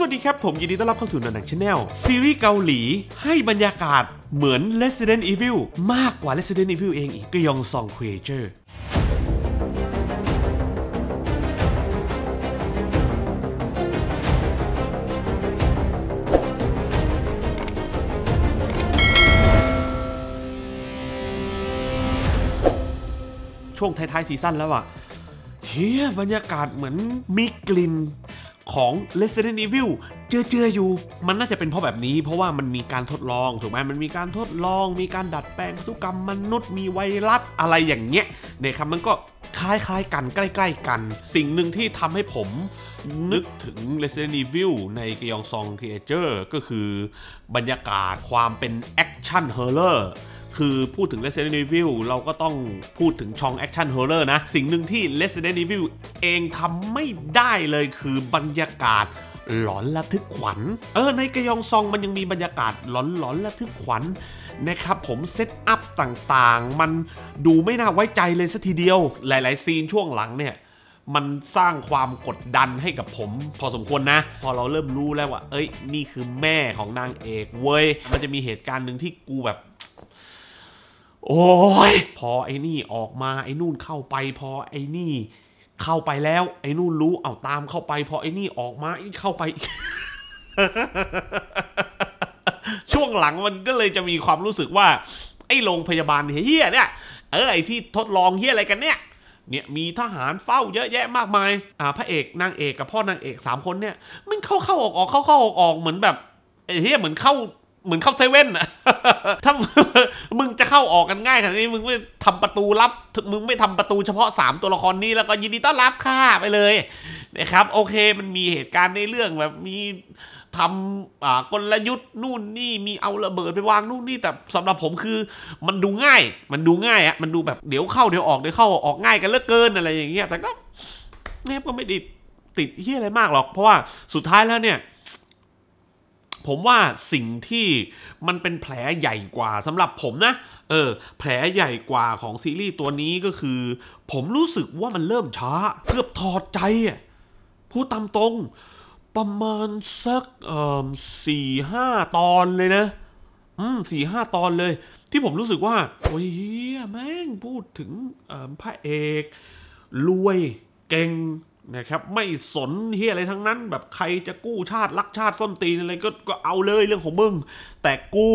สวัสดีครับผมยินดีต้อนรับเข้าสู่นันหนังชาแนลซีรีส์เกาหลีให้บรรยากาศเหมือน Resident Evil มากกว่า Resident Evil เองอีกกยองซองครีเอเตอร์ช่วงท้ายๆซีซั่นแล้วอะเที่ยบรรยากาศเหมือนมีกลิ่นของ Resident Evil เจือๆอยู่ มันน่าจะเป็นเพราะแบบนี้ เพราะว่ามันมีการทดลอง ถูกไหม มันมีการทดลอง มีการดัดแปลงสุกรรมมนุษย์ มีไวรัสอะไรอย่างเงี้ยเนี่ยครับมันก็คล้ายๆกันใกล้ๆกัน สิ่งหนึ่งที่ทำให้ผม นึกถึง Resident Evil ในกยองซองี r e เจอร์ก็คือบรรยากาศความเป็นแอคชั่นเฮอร์เรอร์คือพูดถึง Resident Evil เราก็ต้องพูดถึงช่องแอคชั่นฮอล์เอร์นะ สิ่งหนึ่งที่ Resident Evil เองทำไม่ได้เลยคือบรรยากาศหลอนระทึกขวัญ เออ ในกระยองซองมันยังมีบรรยากาศหลอนหลอนระทึกขวัญนะครับผมเซตอัพต่าง ๆ มันดูไม่น่าไว้ใจเลยสัทีเดียว หลาย ๆ ซีนช่วงหลังเนี่ย มันสร้างความกดดันให้กับผมพอสมควรนะ พอเราเริ่มรู้แล้วว่า เอ้ยนี่คือแม่ของนางเอกเว้ยมันจะมีเหตุการณ์หนึ่งที่กูแบบโอ้ยพอไอ้นี่ออกมาไอ้นู่นเข้าไปพอไอ้นี่ เข้าไปแล้ว ไอ้นู่นรู้เอาตามเข้าไปพอไอ้นี่ออกมาไอ้เข้าไปช่วงหลังมันก็เลยจะมีความรู้สึกว่า ไอ้โรงพยาบาลเฮียเนี่ยเออไอ้ที่ทดลองเฮียอะไรกันเนี่ย เนี่ยมีทหารเฝ้าเยอะแยะมากมายอ่าพระเอกนางเอกกับพ่อนางเอกสามคนเนี่ย มันเข้าเข้าออกออกเข้าเข้าออกออกเหมือนแบบเฮียเหมือนเข้าเหมือนเข้าเซเว่นอะถ้ามึงจะเข้าออกกันง่ายขนาดนี้มึงไม่ทำประตูลับมึงไม่ทำประตูเฉพาะ 3 ตัวละครนี้ แล้วก็ยินดีต้อนรับค่าไปเลยนะครับ โอเค มันมีเหตุการณ์ในเรื่องแบบมีทำกลยุทธ์นู่นนี่มีเอาระเบิดไปวางนู่นนี่แต่สำหรับผมคือ มันดูง่ายมันดูง่ายอะมันดูแบบเดี๋ยวเข้าเดี๋ยวออกเดี๋ยวเข้าออกง่ายกันเลือเกินอะไรอย่างเงี้ยแต่ก็เนี่ยก็ไม่ได้ติดเฮี้ยอะไรมากหรอกเพราะว่าสุดท้ายแล้วเนี่ยผมว่าสิ่งที่มันเป็นแผลใหญ่กว่าสำหรับผมนะ เออ แผลใหญ่กว่าของซีรีส์ตัวนี้ก็คือ ผมรู้สึกว่ามันเริ่มช้าเกือบถอดใจอ่ะพูดตามตรง ประมาณสักเออสี่ห้าตอนเลยนะ อืมสี่ห้าตอนเลย ที่ผมรู้สึกว่า โอ้ยแม่งพูดถึงพระเอก รวยเก่งนะครับไม่สนเฮียอะไรทั้งนั้นแบบใครจะกู้ชาติรักชาติส้นตีนอะไรก็ก็เอาเลยเรื่องของมึง แต่กู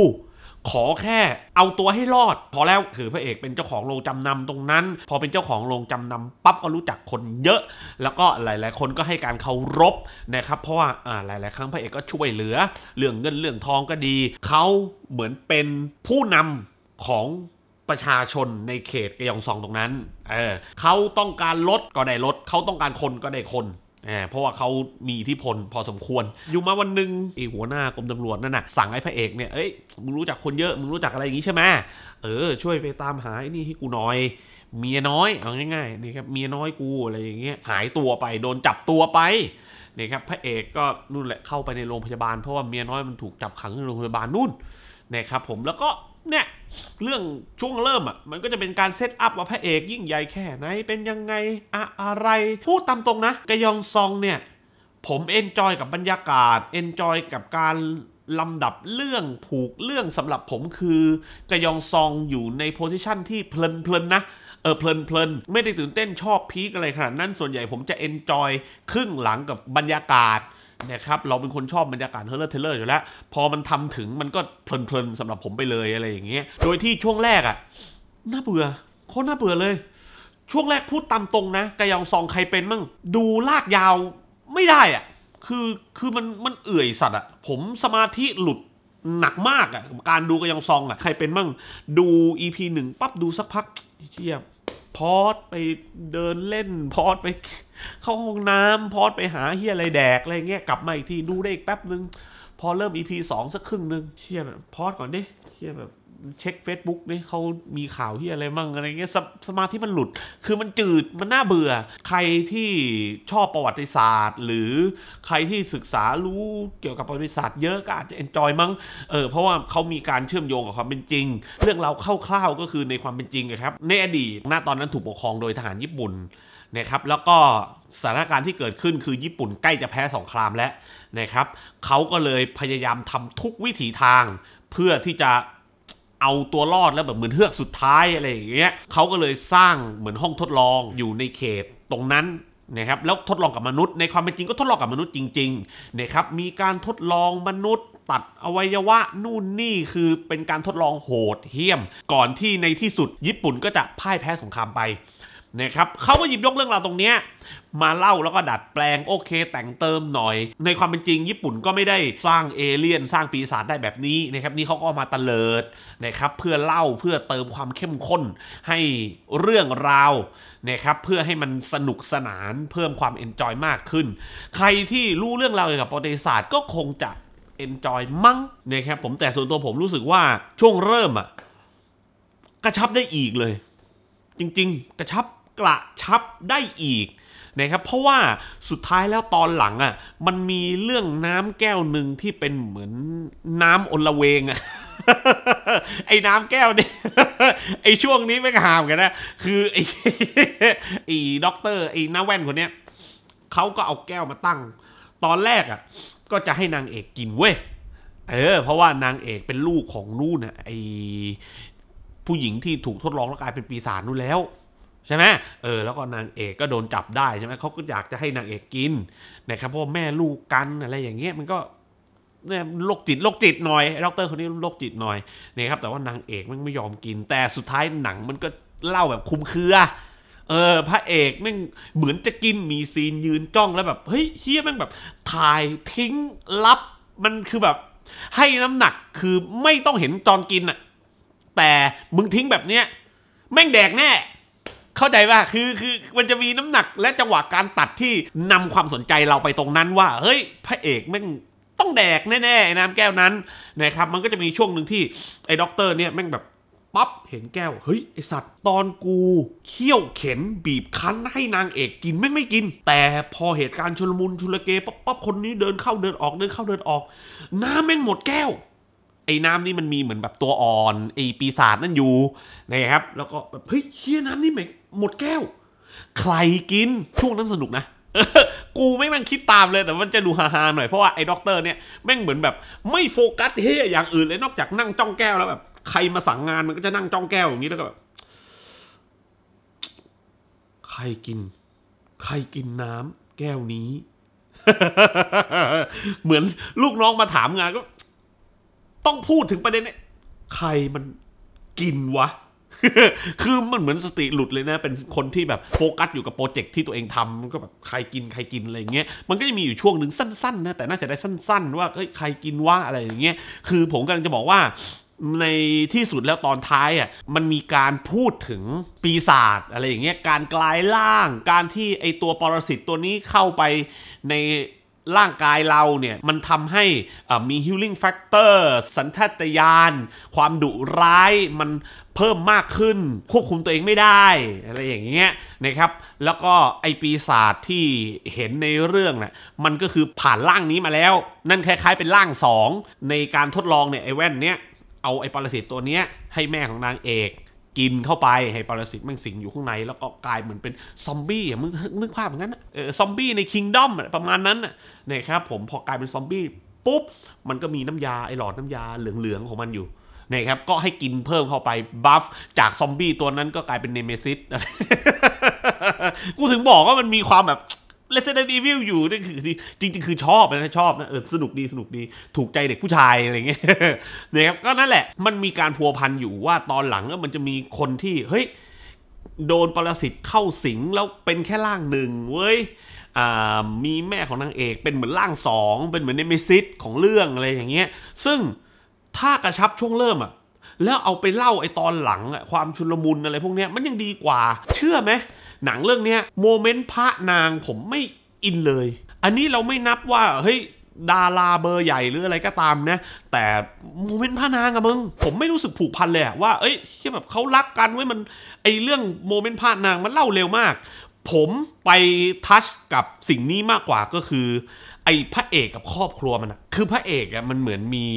ขอแค่เอาตัวให้รอดพอแล้วคือพระเอกเป็นเจ้าของโรงจำนำตรงนั้น พอเป็นเจ้าของโรงจำนำปั๊บก็รู้จักคนเยอะ แล้วก็หลาย ๆ คนก็ให้การเคารพนะครับเพราะว่าหลาย ๆ ครั้งพระเอกก็ช่วยเหลือเรื่องเงินเรื่องทองก็ดีเขาเหมือนเป็นผู้นำของประชาชนในเขตกยองซองตรงนั้น เออเขาต้องการลดก็ได้ลด เขาต้องการคนก็ได้คนเเพราะว่าเขามีอิทธิพลพอสมควร อยู่มาวันหนึ่งไอ้หัวหน้ากรมตำรวจนั่นน่ะ สั่งไอ้พระเอกเนี่ย เอ้ยมึงรู้จักคนเยอะ มึงรู้จักอะไรอย่างงี้ใช่ไหมเออ ช่วยไปตามหาไอ้นี่ให้กูหน่อย เมียน้อยเอาง่ายๆนี่ครับ เมียน้อยกูอะไรอย่างเงี้ย หายตัวไป โดนจับตัวไปนี่ครับ พระเอกก็นู่นแหละเข้าไปในโรงพยาบาลเพราะว่าเมียน้อยมันถูกจับขังในโรงพยาบาลนู่นนะครับผมแล้วก็เนี่ยเรื่องช่วงเริ่มอ่ะมันก็จะเป็นการเซตอัพว่าพระเอกยิ่งใหญ่แค่ไหนเป็นยังไงอะอะไรพูดตามตรงนะกยองซองเนี่ย ผมเอนจอยกับบรรยากาศเอนจอยกับการลำดับเรื่องผูกเรื่องสำหรับผมคือกยองซองอยู่ในโพสิชันที่เพลินๆนะเออเพลินๆ ไม่ได้ตื่นเต้นชอบพีกอะไรขนาดนั้นส่วนใหญ่ผมจะเอนจอยครึ่งหลังกับบรรยากาศเนี่ยครับ เราเป็นคนชอบบรรยากาศเฮอร์เลอร์เทเลอร์อยู่แล้ว พอมันทำถึงมันก็เพลินๆ สำหรับผมไปเลยอะไรอย่างเงี้ย โดยที่ช่วงแรกอ่ะน่าเบื่อโคตรน่าเบื่อเลย ช่วงแรกพูดตามตรงนะกะยองซองใครเป็นมั่งดูลากยาวไม่ได้อ่ะคือคือมันมันเอื่อยสัตว์อ่ะ ผมสมาธิหลุดหนักมากอ่ะการดูกระยองซองอ่ะ ใครเป็นมั่ง ดูอีพีหนึ่งปั๊บดูสักพักเชียบพอดไปเดินเล่น พอดไปเข้าห้องน้ำพอดไปหาเฮียอะไรแดกอะไรเงี้ย กลับมาอีกทีดูได้อีกแป๊บนึงพอเริ่ม EP สองสักครึ่งนึงเชียร์แบบพอดก่อนดิเชียร์แบบเช็ค Facebook นี่เขามีข่าวที่อะไรมั่งอะไรเงี้ยสสมาธิมันหลุด คือมันจืดมันน่าเบื่อใครที่ชอบประวัติศาสตร์ หรือใครที่ศึกษารู้เกี่ยวกับประวัติศาสตร์เยอะก็อาจจะเอนจอยมั้งเออเพราะว่าเขามีการเชื่อมโยงกับความเป็นจริง เรื่องเราคร่าวๆก็คือในความเป็นจริงครับในอดีตหน้าตอนนั้นถูกปกครองโดยทหารญี่ปุ่นนะครับแล้วก็สถานการณ์ที่เกิดขึ้นคือญี่ปุ่นใกล้จะแพ้สงครามแล้วนะครับเขาก็เลยพยายามทำทุกวิถีทาง เพื่อที่จะเอาตัวรอดแล้วแบบเหมือนเฮือกสุดท้ายอะไรอย่างเงี้ยเขาก็เลยสร้างเหมือนห้องทดลองอยู่ในเขต ตรงนั้นนะครับแล้วทดลองกับมนุษย์ ในความเป็นจริงก็ทดลองกับมนุษย์จริงๆนะครับมีการทดลองมนุษย์ตัดอวัยวะนู่นนี่คือเป็นการทดลองโหดเหี้ยม ก่อนที่ในที่สุด ญี่ปุ่นก็จะพ่ายแพ้สงครามไปนะครับเขาก็หยิบยกเรื่องราวตรงนี้ มาเล่าแล้วก็ดัดแปลงโอเคแต่งเติมหน่อย ในความเป็นจริงญี่ปุ่นก็ไม่ได้สร้างเอเลี่ยนสร้างปีศาจได้แบบนี้นะครับนี่เขาก็มาตะเลิดนะครับเพื่อเล่าเพื่อเติมความเข้มข้น ให้เรื่องราวนะครับเพื่อให้มันสนุกสนาน เพิ่มความเอนจอยมากขึ้น ใครที่รู้เรื่องราวเกี่ยวกับประวัติศาสตร์ก็คงจะเอนจอยมั้งนะครับผมแต่ส่วนตัวผมรู้สึกว่าช่วงเริ่มอะกระชับได้อีกเลย จริงๆ กระชับกระชับได้อีกนะครับเพราะว่าสุดท้ายแล้วตอนหลังอะ่ะมันมีเรื่องน้ำแก้วหนึ่งที่เป็นเหมือนน้ำอนละเวงอะ่ะไอ้น้ำแก้วนี่ไอ้ช่วงนี้ไม่หามกันนะ คือไอ้ไอ้ด็อกเตอร์ไอ้น้าแว่นคนเนี้ยเขาก็เอาแก้วมาตั้ง ตอนแรกอะ่ะก็จะให้นางเอกกินเว้ยเออเพราะว่านางเอกเป็นลูกของนู่นนะไอผู้หญิงที่ถูกทดลองแล้วกลายเป็นปีศาจนู่นแล้วใช่ไหมเออ แล้วก็นางเอกก็โดนจับได้ใช่ไหมเขาก็อยากจะให้นางเอกกิน นะครับเพราะแม่ลูกกันอะไรอย่างเงี้ย มันก็เนี่ยโรคจิตโรคจิตหน่อย ดรคนนี้โรคจิตหน่อยเนี่ยครับ แต่ว่านางเอกมันไม่ยอมกิน แต่สุดท้ายหนังมันก็เล่าแบบคุ้มคือ เออพระเอกแม่งเหมือนจะกิน มีซีนยืนจ้องแล้วแบบเฮ้ยเฮียแม่งแบบถ่ายทิ้งลับ มันคือแบบ ให้น้ำหนักคือไม่ต้องเห็นตอนกินอะแต่มึงทิ้งแบบเนี้ยแม่งแดกแน่เข้าใจป่ะ คือคือมันจะมีน้ำหนักและจังหวะการตัดที่นำความสนใจเราไปตรงนั้นว่า เฮ้ย พระเอกแม่งต้องแดกแน่ๆ ไอ้น้ำแก้วนั้น นะครับ มันก็จะมีช่วงหนึ่งที่ ไอ้ด็อกเตอร์เนี่ยแม่งแบบปั๊บ เห็นแก้ว เฮ้ย ไอสัตว์ตอนกูเคี่ยวเข็นบีบคั้นให้นางเอกกินแม่งไม่กิน แต่พอเหตุการณ์ชุลมุนชุลเกปั๊บปั๊บคนนี้เดินเข้าเดินออกเดินเข้าเดินออก น้ำแม่งหมดแก้ว ไอ้น้ำนี่มันมีเหมือนแบบตัวอ่อนไอ้ปีศาจนั่นอยู่นะครับ แล้วก็แบบเฮ้ยเคี่ยน้ำนี่แม่งหมดแก้ว ใครกินช่วงนั้นสนุกนะ กูไม่แม่งคิดตามเลยแต่มันจะดูฮาฮาหน่อยเพราะว่าไอ้ด็อกเตอร์เนี่ยแม่งเหมือนแบบ ไม่โฟกัสเฮียอย่างอื่นเลยนอกจากนั่งจ้องแก้วแล้วแบบ ใครมาสั่งงานมันก็จะนั่งจ้องแก้วอย่างนี้แล้วก็แบบใครกิน ใครกินน้ำ แก้วนี้ เหมือนลูกน้องมาถามงานก็ ต้องพูดถึงประเด็นเนี้ยใครมันกินวะคือมันเหมือนสติหลุดเลยนะเป็นคนที่แบบโฟกัสอยู่กับโปรเจกต์ที่ตัวเองทำก็แบบใครกินใครกินอะไรเงี้ยมันก็จะมีอยู่ช่วงหนึ่งสั้นๆนะแต่น่าจะได้สั้นๆ ว่าเอ้ยใครกินว่าอะไรอย่างเงี้ยคือผมกำลังจะบอกว่าในที่สุดแล้วตอนท้ายอ่ะมันมีการพูดถึงปีศาจอะไรอย่างเงี้ยการกลายร่าง การที่ไอตัวปรสิตตัวนี้เข้าไปในร่างกายเราเนี่ย มันทำให้มีฮิลลิ่งแฟกเตอร์สันทตยาน ความดุร้ายมันเพิ่มมากขึ้นควบคุมตัวเองไม่ได้ อะไรอย่างเงี้ยนะครับแล้วก็ ไอปีศาจที่เห็นในเรื่องนะ่ะมันก็คือผ่านร่างนี้มาแล้ว นั่นคล้ายๆเป็นร่างสองในการทดลองเนี่ยไอแว่นเนี้ยเอาไอปรสิตตัวเนี้ย ให้แม่ของนางเอกกินเข้าไปให้ปรสิตมันสิงอยู่ข้างใน แล้วก็กลายเหมือนเป็นซอมบี้อะมึงนึกภาพอย่างนั้นเออซอมบี้ในคิงดอมประมาณนั้นเนี่ยครับผมพอกลายเป็นซอมบี้ปุ๊บมันก็มีน้ำยาไอหลอดน้ำยาเหลืองๆของมันอยู่นี่ครับก็ให้กินเพิ่มเข้าไปบัฟจากซอมบี้ตัวนั้นก็กลายเป็นเนเมซิสกูถึงบอกว่ามันมีความแบบเลเซนด์อีวิวอยู่นี่คือจริงๆคือชอบนะชอบนะเออสนุกดีสนุกดีถูกใจเด็กผู้ชายอะไรเงี้ยนะครับก็นั่นแหละ มันมีการพัวพันอยู่ว่าตอนหลังมันจะมีคนที่เฮ้ยโดนปรสิตเข้าสิงแล้วเป็นแค่ร่างหนึ่งเว้ยมีแม่ของนางเอกเป็นเหมือนร่างสอง เป็นเหมือนเนมิซิตของเรื่องอะไรอย่างเงี้ย ซึ่งถ้ากระชับช่วงเริ่มอ่ะแล้วเอาไปเล่าไอ้ ตอนหลังอะความชุลมุนอะไรพวกเนี้ยมันยังดีกว่า เชื่อไหมหนังเรื่องเนี้ยโมเมนต์พระนางผมไม่อินเลย อันนี้เราไม่นับว่า เฮ้ย ดาราเบอร์ใหญ่หรืออะไรก็ตามนะแต่โมเมนต์พระนางอะมึงผมไม่รู้สึกผูกพันเลยว่าเอ้ยแบบเขารักกันไว้มันไอเรื่องโมเมนต์พระนางมันเล่าเร็วมาก ผมไปทัชกับสิ่งนี้มากกว่าก็คือไอ้พระเอกกับครอบครัวมันะคือพระเอกอะมันเหมือนมี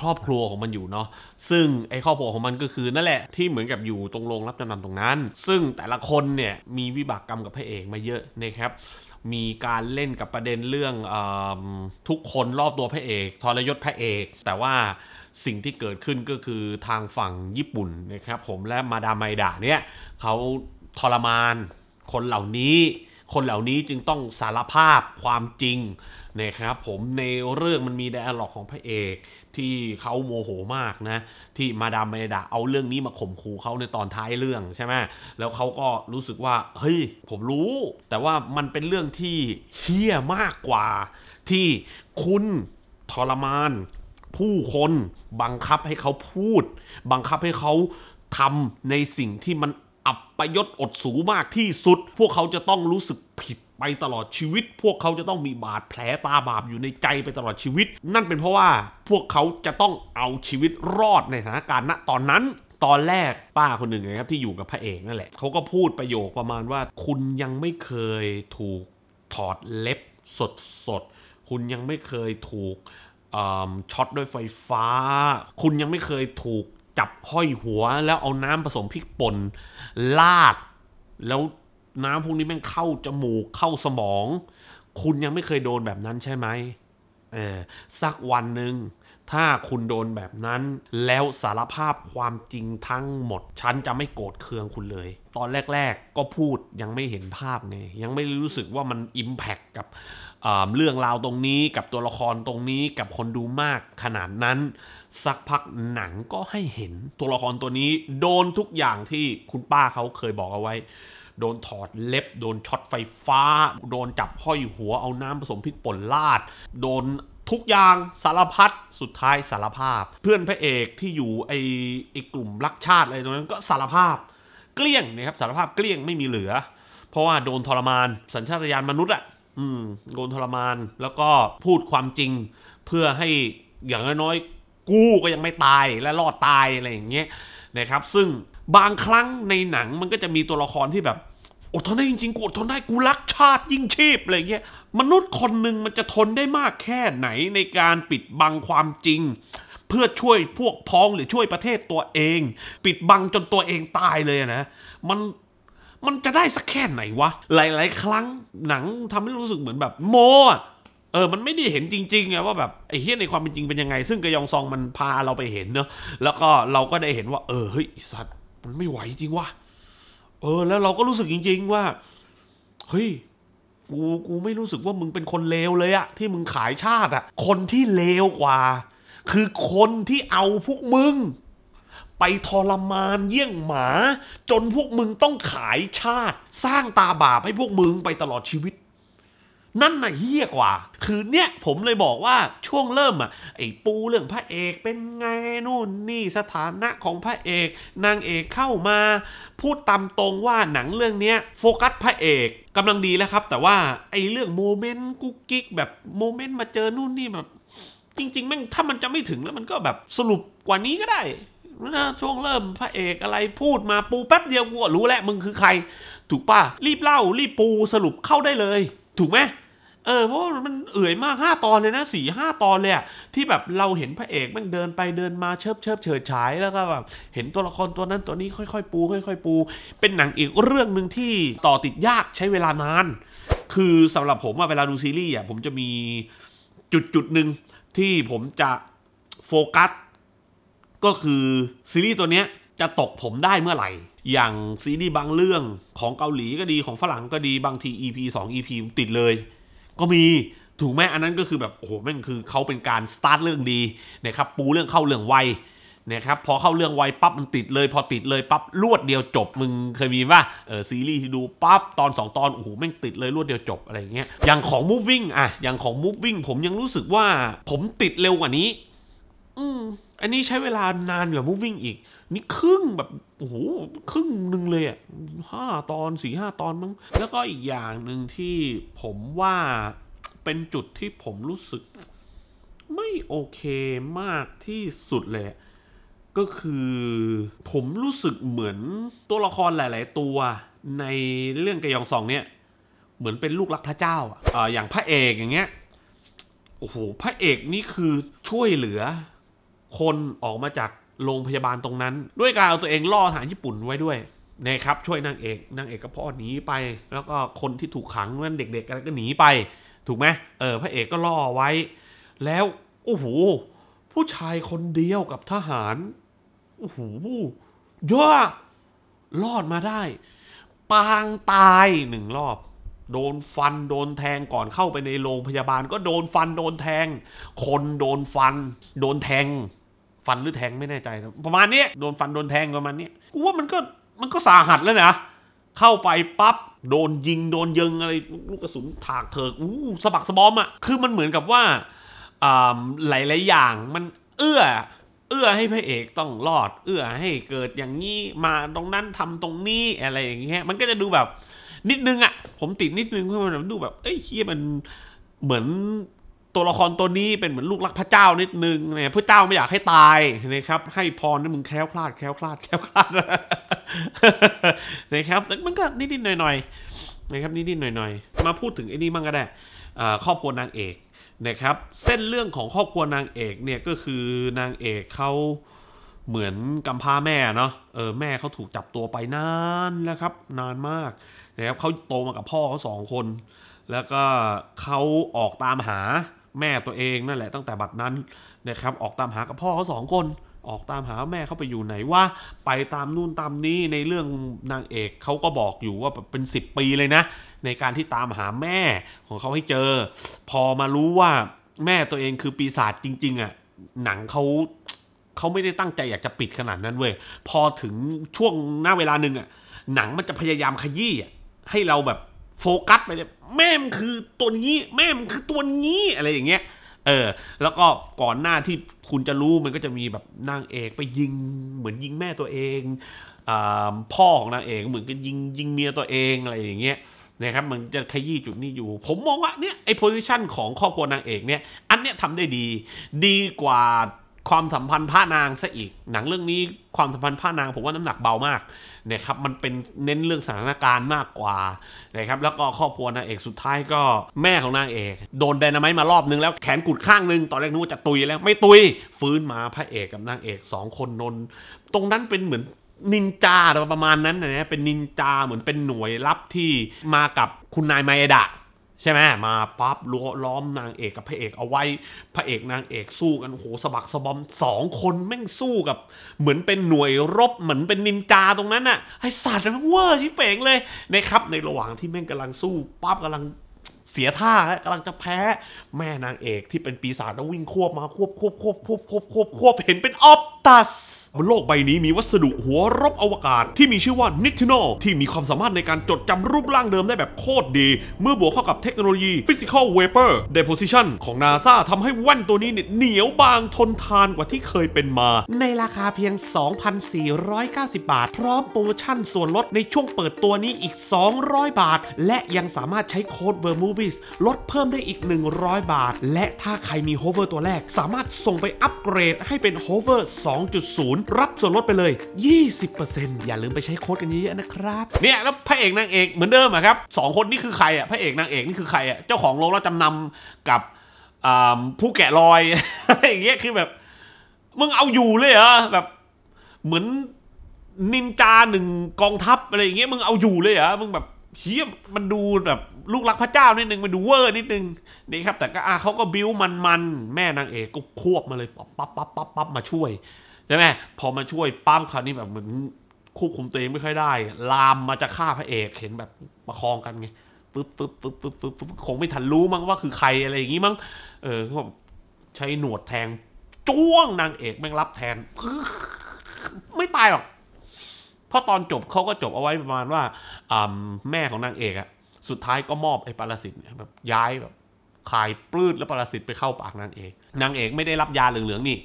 ครอบครัวของมันอยู่เนาะ ซึ่งไอ้ครอบครัวของมันก็คือนั่นแหละที่เหมือนกับอยู่ตรงโรงรับจำนำตรงนั้น ซึ่งแต่ละคนเนี่ยมีวิบากกรรมกับพระเอกมาเยอะนะครับ มีการเล่นกับประเด็นเรื่องอทุกคนรอบตัวพระเอก ทรยศพระเอก แต่ว่าสิ่งที่เกิดขึ้นก็คือทางฝั่งญี่ปุ่นนะครับผมและมาดามไมดาเนี่ยเขาทรมานคนเหล่านี้ คนเหล่านี้จึงต้องสารภาพความจริงนะครับผมในเรื่องมันมีไดอะล็อกของพระเอกที่เขาโมโหมากนะที่มาดามเมดา เอาเรื่องนี้มาข่มขู่เขาในตอนท้ายเรื่องใช่ไหมแล้วเขาก็รู้สึกว่า เฮ้ยผมรู้ แต่ว่ามันเป็นเรื่องที่เฮี้ยมากกว่าที่คุณทรมาน ผู้คน บังคับให้เขาพูด บังคับให้เขาทำในสิ่งที่มันอับประยศอดสูมากที่สุด พวกเขาจะต้องรู้สึกผิดไปตลอดชีวิตพวกเขาจะต้องมีบาดแผลตาบาปอยู่ในใจไปตลอดชีวิต นั่นเป็นเพราะว่าพวกเขาจะต้องเอาชีวิตรอดในสถานการณ์ณตอนนั้น ตอนแรกป้าคนหนึ่งนะครับที่อยู่กับพระเอกนั่นแหละเขาก็พูดประโยคประมาณว่า คุณยังไม่เคยถูกถอดเล็บสดสดคุณยังไม่เคยถูกช็อตด้วยไฟฟ้า คุณยังไม่เคยถูกจับห้อยหัว แล้วเอาน้ำผสมพริกป่นลาดแล้วน้ำพวกนี้แม่งเข้าจมูกเข้าสมอง คุณยังไม่เคยโดนแบบนั้นใช่ไหมเออ สักวันหนึ่ง ถ้าคุณโดนแบบนั้น แล้วสารภาพความจริงทั้งหมดฉันจะไม่โกรธเคืองคุณเลย ตอนแรก ๆ ก็พูดยังไม่เห็นภาพไงยังไม่รู้สึกว่ามันอิมแพคกับเรื่องราวตรงนี้กับตัวละครตรงนี้กับคนดูมากขนาดนั้น สักพักหนังก็ให้เห็น ตัวละครตัวนี้โดนทุกอย่างที่คุณป้าเขาเคยบอกเอาไว้โดนถอดเล็บ โดนช็อตไฟฟ้า โดนจับห้อยหัวเอาน้ำผสมพริกป่นลาด โดนทุกอย่างสารพัดสุดท้ายสารภาพ เพื่อนพระเอกที่อยู่ไอ้ไอ้กลุ่มรักชาติอะไรตรงนั้นก็สารภาพเกลี้ยงนะครับสารภาพเกลี้ยงไม่มีเหลือ เพราะว่าโดนทรมาน สัญชาตญาณมนุษย์อะอืมโดนทรมานแล้วก็พูดความจริงเพื่อให้อย่างน้อยๆกู้ก็ยังไม่ตายและรอดตายอะไรอย่างเงี้ยนะครับ ซึ่งบางครั้งในหนังมันก็จะมีตัวละครที่แบบอดทนได้จริงๆกูอดทนได้กูรักชาติยิ่งชีพอะไรเงี้ยมนุษย์คนหนึ่งมันจะทนได้มากแค่ไหนในการปิดบังความจริง เพื่อช่วยพวกพ้องหรือช่วยประเทศตัวเอง ปิดบังจนตัวเอง ตายเลยนะ มันมันจะได้สักแค่ไหนวะ หลายๆครั้งหนังทำให้รู้สึกเหมือนแบบโมเออ มันไม่ได้เห็นจริงๆไงว่าแบบไอ้เฮี้ยในความเป็นจริงเป็นยังไงซึ่งกระยองซองมันพาเราไปเห็นเนอะแล้วก็เราก็ได้เห็นว่าเออเฮ้ยสัตว์มันไม่ไหวจริงวะเออแล้วเราก็รู้สึกจริง ๆ ว่า เฮ้ย กู กูไม่รู้สึกว่ามึงเป็นคนเลวเลยอะที่มึงขายชาติอะคนที่เลวกว่า คือคนที่เอาพวกมึง ไปทรมานเยี่ยงหมาจนพวกมึงต้องขายชาติ สร้างตาบาปให้พวกมึงไปตลอดชีวิตนั่นน่ะเฮี้ยกว่า คือเนี่ยผมเลยบอกว่าช่วงเริ่มอ่ะไอ้ปูเรื่องพระเอกเป็นไงนู่นนี่สถานะของพระเอก นางเอกเข้ามา พูดตามตรงว่าหนังเรื่องเนี้ยโฟกัสพระเอกกำลังดีแล้วครับแต่ว่าไอ้เรื่องโมเมนต์กุ๊กกิ๊กแบบโมเมนต์มาเจอนู่นนี่แบบจริงๆแม่งถ้ามันจะไม่ถึงแล้วมันก็แบบสรุปกว่านี้ก็ได้นะช่วงเริ่มพระเอกอะไรพูดมาปูแป๊บเดียวกูก็รู้แล้วมึงคือใคร ถูกป่ะรีบเล่ารีบปูสรุปเข้าได้เลย ถูกไหมเออเพราะมันเอื่อยมากห้าตอนเลยนะสี่ห้าตอนเลยที่แบบเราเห็นพระเอกมันเดินไปเดินมาเชิบเชิบเฉิดฉาย แล้วก็แบบเห็นตัวละครตัวนั้นตัวนี้ค่อยๆปู ค่อยๆ ปู เป็นหนังอีกเรื่องหนึ่งที่ต่อติดยากใช้เวลานาน คือสำหรับผมอะเวลาดูซีรีส์อะผมจะมีจุดจุดหนึ่งที่ผมจะโฟกัสก็คือซีรีส์ตัวเนี้ยจะตกผมได้เมื่อไหร่ อย่างซีรีส์บางเรื่องของเกาหลีก็ดีของฝรั่งก็ดีบางที EP 2 EP ติดเลยก็มีถูกไหมอันนั้นก็คือแบบโอ้โหแม่งคือเขาเป็นการสตาร์ทเรื่องดีนะครับปูเรื่องเข้า เรื่องไวนะครับพอเข้าเรื่องไวปั๊บมันติดเลยพอติดเลยปั๊บรวดเดียวจบมึงเคยมีป่ะเออซีรีส์ที่ดูปั๊บตอน 2 ตอนโอ้โหแม่งติดเลยรวดเดียวจบอะไรเงี้ย อย่างของ moving อ่ะอย่างของ moving ผมยังรู้สึกว่าผมติดเร็วกว่านี้ อืมอันนี้ใช้เวลานานกว่า moving อีกนี่ครึ่งแบบโอ้โหครึ่งหนึ่งเลยอ่ะห้าตอนสี่ห้าตอนมั้งแล้วก็อีกอย่างหนึ่งที่ผมว่าเป็นจุดที่ผมรู้สึก ไม่โอเคมากที่สุดเลยก็คือผมรู้สึกเหมือนตัวละครหลาย ๆ ตัวในเรื่องกระยองสอง เนี่ย เหมือนเป็นลูกรักพระเจ้า อ่ะอย่างพระเอกอย่างเงี้ยโอ้โหพระเอกนี่คือช่วยเหลือคนออกมาจากโรงพยาบาลตรงนั้น ด้วยการเอาตัวเองล่อทหารญี่ปุ่นไว้ด้วยนะครับช่วยนางเอกนางเอกก็พ่อหนีไป แล้วก็คนที่ถูกขังนั่นเด็กๆกไรก็หนีไป ถูกไหมเออ พระเอกก็ล่อไว้ แล้วโอ้โหผู้ชายคนเดียวกับทหารโอ้โหเยอะรอดมาได้ ปางตายหนึ่งรอบ โดนฟัน โดนแทงก่อนเข้าไปในโรงพยาบาล ก็โดนฟัน โดนแทง คนโดนฟัน โดนแทงฟันหรือแทงไม่แน่ใจ ประมาณนี้ โดนฟันโดนแทงประมาณนี้กูว่ามันก็มันก็สาหัสแล้วนะเข้าไปปั๊บโดนยิงโดนยิงอะไรลูกกระสุนถากเถิกอู้สะบักสะบอมอะ่ะคือมันเหมือนกับว่าหลายหลายอย่าง มันเอื้อ เอื้อให้พระเอกต้องรอด เอื้อให้เกิดอย่างนี้ มาตรงนั้นทำตรงนี้อะไรอย่างเงี้ยมันก็จะดูแบบ นิดนึงอะ่ะ ผมติดนิดนึงเพราะมันดูแบบเอ้ยเฮียมันเหมือนตัวละครตัวนี้เป็นเหมือนลูกรักพระเจ้านิดนึงเนี่ยพระเจ้าไม่อยากให้ตายนะครับให้พรนี่มึงแคล้วคลาดแคล้วคลาดแคล้วคลาดนะครับแต่มันก็นิดๆหน่อยๆนะครับนิดๆหน่อยๆ มาพูดถึงไอ้นี่มั่งก็ได้ครอบครัวนางเอกนะครับ เส้นเรื่องของครอบครัวนางเอกเนี่ยก็คือนางเอกเขาเหมือนกำพร้าแม่เนาะเออแม่เขาถูกจับตัวไปนานแล้วครับ นานมากนะครับเขาโตมากับพ่อเขาสองคน แล้วก็เขาออกตามหาแม่ตัวเองนั่นแหละตั้งแต่บัดนั้นนะครับออกตามหากับพ่อเขาสองคนออกตามหาแม่เขาไปอยู่ไหนว่าไปตามนู่นตามนี้ในเรื่องนางเอกเขาก็บอกอยู่ว่าเป็น 10 ปีเลยนะ ในการที่ตามหาแม่ของเขาให้เจอ พอมารู้ว่าแม่ตัวเองคือปีศาจจริง ๆ อ่ะ หนังเขาเขาไม่ได้ตั้งใจอยากจะปิดขนาดนั้นเว้ยพอถึงช่วงหน้าเวลาหนึ่งอ่ะ หนังมันจะพยายามขยี้ให้เราแบบโฟกัสไปเลยแม่มคือตัวนี้แม่มคือตัวนี้อะไรอย่างเงี้ยเออแล้วก็ก่อนหน้าที่คุณจะรู้มันก็จะมีแบบนางเอกไปยิงเหมือนยิงแม่ตัวเองอพ่อของนางเอกเหมือนกันยิงยิงเมียตัวเองอะไรอย่างเงี้ยนะครับมันจะขยี้จุดนี้อยู่ ผมมองว่าเนี่ยไอ้โพสิชันของครอบครัวนางเอกเนี่ย อันเนี้ยทำได้ดีดีกว่าความสัมพันธ์พระนางซะอีกหนังเรื่องนี้ความสัมพันธ์พระนางผมว่าน้ำหนักเบามากนะครับมันเป็นเน้นเรื่องสถานการณ์มากกว่านะครับแล้วก็ครอบครัวนางเอกสุดท้ายก็แม่ของนางเอก โดนไดนามมารอบนึงแล้วแขนกุดข้างนึงตอนแรกนึกว่าจะตุย แล้วไม่ตุยฟื้นมาพระเอกกับนางเอกสองคนนนตรงนั้นเป็นเหมือนนินจาประมาณนั้นนะเป็นนินจาเหมือนเป็นหน่วยลับที่มากับคุณนายไมเอดะใช่ไหมมาปั๊บล้วล้อมนางเอกกับพระเอกเอาไว้ พระเอกนางเอกสู้กันโหสะบักสะบอมสองคนแม่งสู้กับเหมือนเป็นหน่วยรบเหมือนเป็นนินจาตรงนั้นน่ะไอสัตว์มันเวอร์ชิเป่งเลยนะครับในระหว่างที่ แม่งกำลังสู้ปั๊บกำลังเสียท่ากำลังจะแพ้แม่นางเอกที่เป็นปีศาจแล้ววิ่งควบมาควบควบควบควบควบควบควบเห็นเป็นออปตัสบนโลกใบนี้มีวัสดุหัวรบอวกาศที่มีชื่อว่านิทิโนที่มีความสามารถในการจดจำรูปร่างเดิมได้แบบโคตรดี เมื่อบวกเข้ากับเทคโนโลยี Physical Vapor Deposition ของนาซาทำให้แว่นตัวนี้เนี่ยเหนียวบางทนทานกว่าที่เคยเป็นมา ในราคาเพียง 2,490 บาท พร้อมโปรโมชั่นส่วนลดในช่วงเปิดตัวนี้อีก 200 บาท และยังสามารถใช้โค้ด v e r m o v i e s ลดเพิ่มได้อีก 100 บาท และถ้าใครมี Hover ตัวแรกสามารถส่งไปอัปเกรดให้เป็น Hover 2.0รับส่วนลดไปเลย 20%อย่าลืมไปใช้โค้ดกันเยอะๆนะครับ เนี่ยแล้วพระเอกนางเอกเหมือนเดิมอะครับสองคนนี่คือใครอะพระเอกนางเอกนี่คือใครอะเจ้าของโรงรับจำนำกับผู้แกะรอยอะไรอย่างเงี้ยคือแบบมึงเอาอยู่เลยเหรอแบบเหมือนนินจาหนึ่งกองทัพอะไรอย่างเงี้ยมึงเอาอยู่เลยเหรอมึงแบบเฮียมันดูแบบ ลูกรักพระเจ้านิดนึงมันดูเวอร์นิดนึงนี่ครับแต่ก็อาเขาก็บิ้วมันมันแม่นางเอกก็ควบมาเลยปั๊บปั๊บปั๊บปั๊บมาช่วยใช่ไหมพอมาช่วยปั้มคราวนี้แบบเหมือนควบคุมตัวเองไม่ค่อยได้ ลามมาจะฆ่าพระเอกเห็นแบบประคองกันไงปึ๊บปึ๊บปึ๊บปึ๊บปึ๊บคงไม่ทันรู้มั้งว่าคือ ใครอะไรอย่างงี้มั้งเออเขาใช้หนวดแทง จ้วงนางเอกแม่งรับแทนไม่ตายหรอก เพราะตอนจบเขาก็จบเอาไว้ประมาณว่าแม่ของนางเอกอะสุดท้ายก็มอบไอ้ปรสิตแบบย้ายแบบคายปลื้ดแล้วปรสิตไปเข้าปากนางเอกนางเอกไม่ได้รับยาเหลืองๆนี่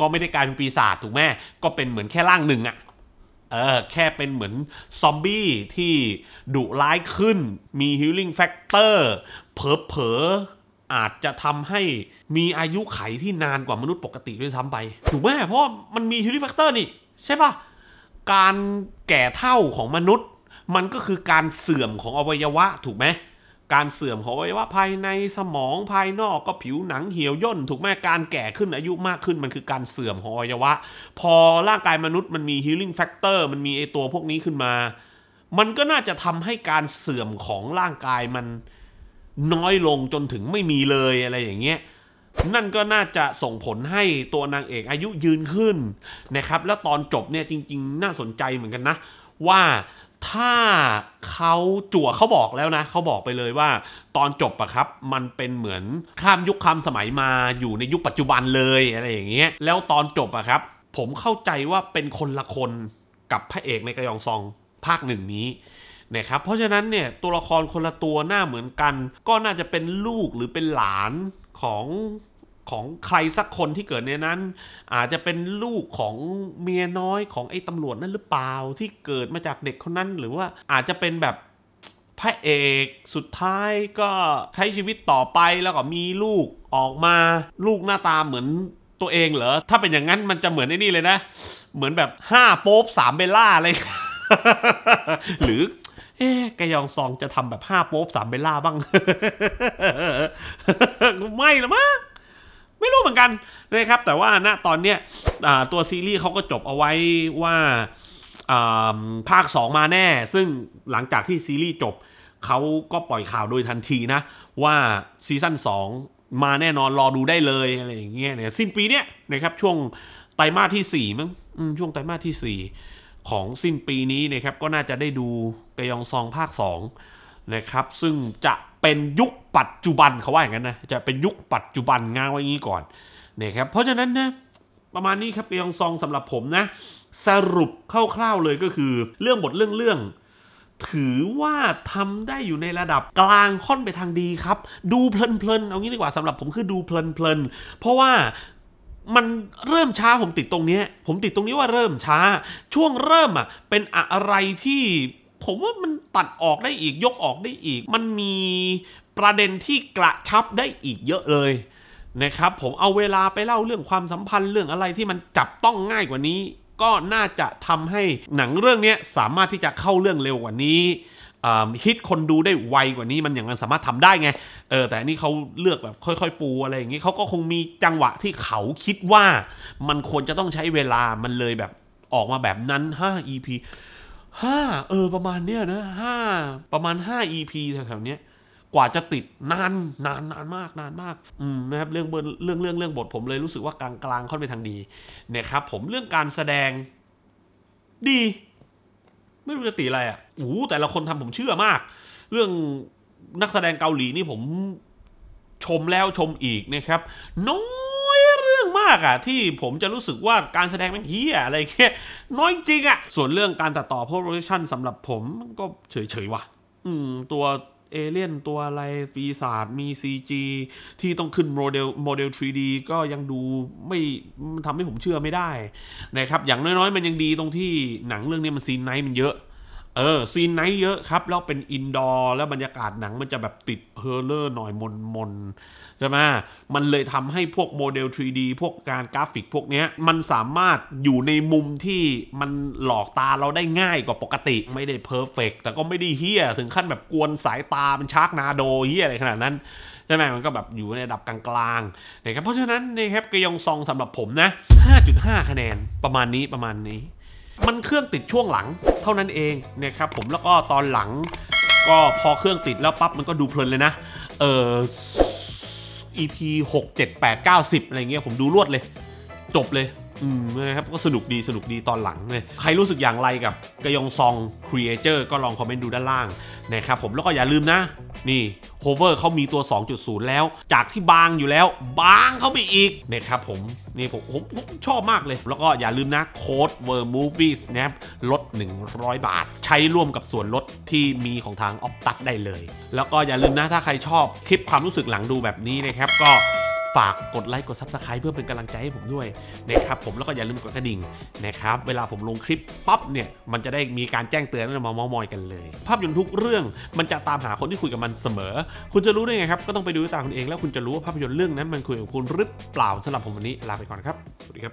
ก็ไม่ได้กลายเป็นปีศาจถูกไหมก็เป็นเหมือนแค่ร่างหนึ่งอะเออ แค่เป็นเหมือนซอมบี้ที่ดุร้ายขึ้น มีฮิลลิ่งแฟกเตอร์เผลอเผออาจจะทำให้มีอายุไขที่นานกว่ามนุษย์ปกติด้วยซ้ำไป ถูกไหมเพราะมันมีฮิลลิ่งแฟกเตอร์นี่ ใช่ปะการแก่เท่าของมนุษย์ มันก็คือการเสื่อมของอวัยวะถูกไหมการเสื่อมของอวัยวะภายในสมองภายนอกก็ผิวหนังเหี่ยวย่นถูกไหมการแก่ขึ้นอายุมากขึ้นมันคือการเสื่อมของอวัยวะพอร่างกายมนุษย์มันมีฮีลิ่งแฟกเตอร์มันมีไอตัวพวกนี้ขึ้นมา มันก็น่าจะทำให้การเสื่อมของร่างกายมันน้อยลงจนถึงไม่มีเลยอะไรอย่างเงี้ยนั่นก็น่าจะส่งผลให้ตัวนางเอกอายุยืนขึ้นนะครับ แล้วตอนจบเนี่ยจริง ๆ น่าสนใจเหมือนกันนะ ว่าถ้าเขาจั่วเขาบอกแล้วนะเขาบอกไปเลยว่าตอนจบอะครับมันเป็นเหมือนข้ามยุคคำสมัยมาอยู่ในยุคปัจจุบันเลยอะไรอย่างเงี้ยแล้วตอนจบอะครับ ผมเข้าใจว่าเป็นคนละคนกับพระเอกในกระยองซองภาคหนึ่งนี้นะครับเพราะฉะนั้นเนี่ยตัวละครคนละตัวหน้าเหมือนกัน ก็น่าจะเป็นลูกหรือเป็นหลานของของใครสักคนที่เกิดในนั้น อาจจะเป็นลูกของเมียน้อยของไอ้ตำรวจนั่นหรือเปล่าที่เกิดมาจากเด็กคนนั้น หรือว่าอาจจะเป็นแบบพระเอกสุดท้ายก็ใช้ชีวิตต่อไปแล้วก็มีลูกออกมาลูกหน้าตาเหมือนตัวเองเหรอถ้าเป็นอย่างนั้นมันจะเหมือนไอ้นี่เลยนะเหมือนแบบห้าโป๊บสามเบลล่าอะไรหรือ เอ๊กยองซองจะทำแบบห้าโป๊บสามเบลล่าบ้างไม่หรอมั้งไม่รู้เหมือนกันนะครับแต่ว่าณตอนเนี้ยตัวซีรีส์เขาก็จบเอาไว้ว่าภาค 2 มาแน่ ซึ่งหลังจากที่ซีรีส์จบ เขาก็ปล่อยข่าวโดยทันทีนะ ว่าซีซั่น2มาแน่นอนรอดูได้เลย อะไรอย่างเงี้ยเนี่ยสิ้นปีเนี้ยนะครับช่วงไตรมาสที่4มั้งช่วงไตรมาสที่ 4 ของสิ้นปีนี้นะครับก็น่าจะได้ดูกยองซองภาค2นะครับ ซึ่งจะเป็นยุคปัจจุบันเขาว่าอย่างนั้นนะจะเป็นยุคปัจจุบันงานไว้งี้ก่อนเนี่ยครับเพราะฉะนั้นนะประมาณนี้ครับเปียงซองสำหรับผมนะ สรุปคร่าวๆเลยก็คือเรื่องบทเรื่องเรื่อง ถือว่าทำได้อยู่ในระดับกลางค่อนไปทางดีครับ ดูเพลินๆเอางี้ดีกว่าสำหรับผมคือดูเพลินๆเพราะว่ามันเริ่มช้าผมติดตรงนี้ผมติดตรงนี้ว่าเริ่มช้า ช่วงเริ่มอ่ะเป็นอะไรที่ผมว่ามันตัดออกได้อีกยกออกได้อีก มันมีประเด็นที่กระชับได้อีกเยอะเลย นะครับผมเอาเวลาไปเล่าเรื่องความสัมพันธ์เรื่องอะไรที่มันจับต้องง่ายกว่านี้ ก็น่าจะทำให้หนังเรื่องนี้สามารถที่จะเข้าเรื่องเร็วกว่านี้ฮิตคนดูได้ไวกว่านี้ มันอย่างนั้นสามารถทำได้ไงเออแต่นี่เขาเลือกแบบค่อยๆ ปูอะไรอย่างนี้เขาก็คงมีจังหวะที่เขาคิดว่ามันควรจะต้องใช้เวลามันเลยแบบออกมาแบบนั้น5 EP ห้าเออประมาณเนี้ยนะห้าประมาณห้าอีพีแถวๆเนี้ยกว่าจะติดนาน นานนานมาก นานมากอืมนะครับเรื่องเรื่องเรื่องเรื่องบทผมเลยรู้สึกว่ากลางกลางค่อนไปทางดีเนี่ยครับ ผมเรื่องการแสดงดี ไม่รู้จะติอะไรอ่ะโอ้แต่ละคนทำผมเชื่อมาก เรื่องนักแสดงเกาหลีนี่ผมชมแล้วชมอีกนะครับน้องากอะที่ผมจะรู้สึกว่าการแสดงมันเฮียอะไรแค่น้อยจริงอะส่วนเรื่องการตัดต่อโปรดักชันสำหรับผมก็เฉยๆว่ะอืมตัวเอเลี่ยน ตัวอะไรปีศาจมี CG ที่ต้องขึ้นโมเดลโมเดล 3D ก็ยังดูไม่ทำให้ผมเชื่อไม่ได้นะครับอย่างน้อย ๆ มันยังดีตรงที่หนังเรื่องนี้มันซีนไนท์มันเยอะเออ ซีนไนท์เยอะครับ แล้วเป็นอินดอร์แล้วบรรยากาศหนังมันจะแบบติดเฮอร์เลอร์หน่อยมนมนใช่ไหมมันเลยทำให้พวกโมเดล 3D พวกการกราฟิกพวกนี้มันสามารถอยู่ในมุมที่มันหลอกตาเราได้ง่ายกว่าปกติไม่ได้เพอร์เฟกแต่ก็ไม่ได้เฮี้ยถึงขั้นแบบกวนสายตาเป็นชาร์กนาโดเฮี้ยอะไรขนาดนั้น ใช่ไหมมันก็แบบอยู่ในระดับกลางๆนะครับเพราะฉะนั้นนะครับกยองซองสำหรับผมนะ 5.5 คะแนนประมาณนี้ประมาณนี้มันเครื่องติดช่วงหลังเท่านั้นเองเนี่ยครับผมแล้วก็ตอนหลัง ก็พอเครื่องติดแล้วปั๊บมันก็ดูเพลินเลยนะเออ EP 6 7 8 9 10อะไรเงี้ยผมดูรวดเลย จบเลยอืมนะครับก็สนุกดีสนุกดีตอนหลังเลยใครรู้สึกอย่างไรกับกยองซองครีเอเตอร์ก็ลองคอมเมนต์ดูด้านล่างนะครับผมแล้วก็อย่าลืมนะ นี่โฮเวอร์เขามีตัว 2.0 แล้วจากที่บางอยู่แล้ว บางเข้าไปอีกนะครับผม นี่ผมผมชอบมากเลย แล้วก็อย่าลืมนะโค้ดเวอร์มูฟี่สแนปลด 100 บาท ใช้ร่วมกับส่วนลดที่มีของทางออฟตักได้เลย แล้วก็อย่าลืมนะถ้าใครชอบคลิปความรู้สึกหลังดูแบบนี้นะครับก็ฝากกดไลค์กดซับสไคร b ์เพื่อเป็นกำลังใจให้ผมด้วยนะครับผมแล้วก็อย่าลืมกดกระดิ่งนะครับเวลาผมลงคลิปปั๊บเนี่ยมันจะได้มีการแจ้งเตือนแล้วมามอมอยกันเลย ภาพยนตร์ทุกเรื่องมันจะตามหาคนที่คุยกับมันเสมอ คุณจะรู้ได้ไงครับ ก็ต้องไปดูด้วยตาคุณเองแล้วคุณจะรู้ว่าภาพยนตร์เรื่องนั้น มันคุยกับคุณหรือเปล่าสำหรับผมวันนี้ลาไปก่อนครับสวัสดีครับ